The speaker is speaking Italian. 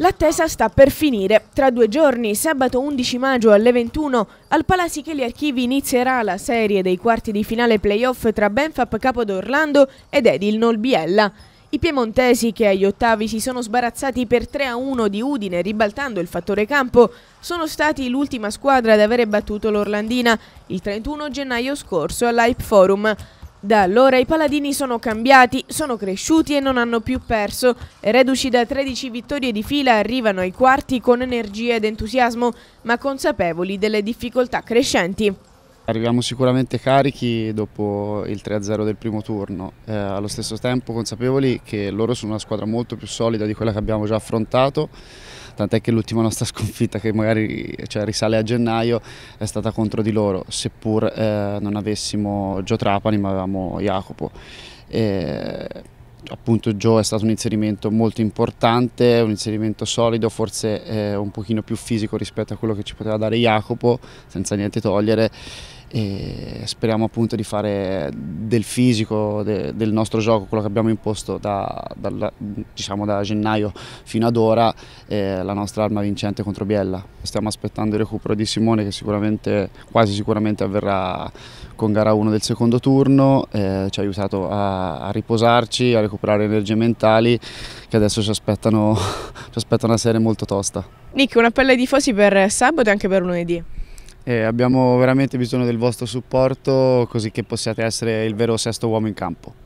L'attesa sta per finire. Tra due giorni, sabato 11 maggio alle 21, al Palazichelli Archivi inizierà la serie dei quarti di finale playoff tra Benfap Capo d'Orlando ed Edil Nolbiella. I piemontesi che agli ottavi si sono sbarazzati per 3-1 di Udine ribaltando il fattore campo sono stati l'ultima squadra ad avere battuto l'Orlandina il 31 gennaio scorso all'Hype Forum. Da allora i paladini sono cambiati, sono cresciuti e non hanno più perso. Reduci da 13 vittorie di fila arrivano ai quarti con energia ed entusiasmo, ma consapevoli delle difficoltà crescenti. Arriviamo sicuramente carichi dopo il 3-0 del primo turno, eh, allo stesso tempo consapevoli che loro sono una squadra molto più solida di quella che abbiamo già affrontato tant'è che l'ultima nostra sconfitta che magari cioè, risale a gennaio è stata contro di loro, seppur eh, non avessimo Gio Trapani ma avevamo Jacopo. E, appunto Gio è stato un inserimento molto importante, un inserimento solido, forse eh, un pochino più fisico rispetto a quello che ci poteva dare Jacopo, senza niente togliere e speriamo appunto di fare del fisico, de, del nostro gioco, quello che abbiamo imposto da, da, diciamo da gennaio fino ad ora, eh, la nostra arma vincente contro Biella. Stiamo aspettando il recupero di Simone che sicuramente, quasi sicuramente avverrà con gara 1 del secondo turno, eh, ci ha aiutato a, a, riposarci, a recuperare energie mentali che adesso ci aspettano, ci aspettano una serie molto tosta. Nick, un appello ai tifosi per sabato e anche per lunedì e abbiamo veramente bisogno del vostro supporto così che possiate essere il vero sesto uomo in campo.